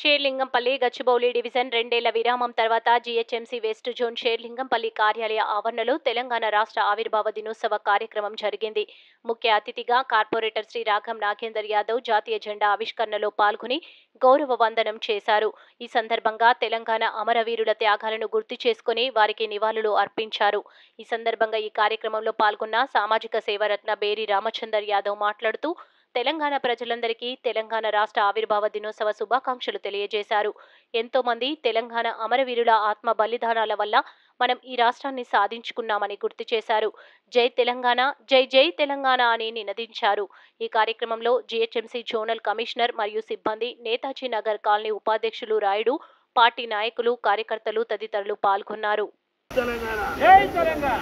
Serilingampally Gachibowli division రెండేళ్ల విరామం తర్వాత జీహెచ్ఎంసీ వెస్ట్ జోన్ షేర్లింగంపల్లి కార్యాలయ ఆవరణలో తెలంగాణ రాష్ట్ర ఆవిర్భావ దినోత్సవ కార్యక్రమం జరిగింది ముఖ్య అతిథిగా కార్పొరేటర్ శ్రీ రాఘం నాగేందర్ యాదవ్ జాతీయ జెండా ఆవిష్కరణలో పాల్గొని గౌరవ వందనం చేశారు ఈ సందర్భంగా తెలంగాణ అమరవీరుల త్యాగాలను గుర్తు చేసుకుని వారికి నివాళులు అర్పించారు ఈ సందర్భంగా ఈ కార్యక్రమంలో పాల్గొన్న సామాజిక సేవరత్న బేరి రామచందర్ యాదవ్ మాట్లాడుతూ తెలంగాణ ప్రజలందరికీ తెలంగాణ రాష్ట్ర ఆవిర్భావ దినోత్సవ శుభాకాంక్షలు తెలియజేశారు ఎంతో మంది తెలంగాణ అమరవీరుల ఆత్మ బలిదానాల వల్ల మనం ఈ రాష్ట్రాన్ని సాధించుకున్నామని గుర్తు చేశారు జై తెలంగాణ జై జై తెలంగాణ అని నినదించారు ఈ కార్యక్రమంలో జీహెచ్ఎంసీ జోనల్ కమిషనర్ మరియు సిబ్బంది నేతాజీ నగర్ కాలనీ ఉపాధ్యక్షులు రాయుడు పార్టీ నాయకులు కార్యకర్తలు తదితరులు పాల్గొన్నారు తెలంగాణ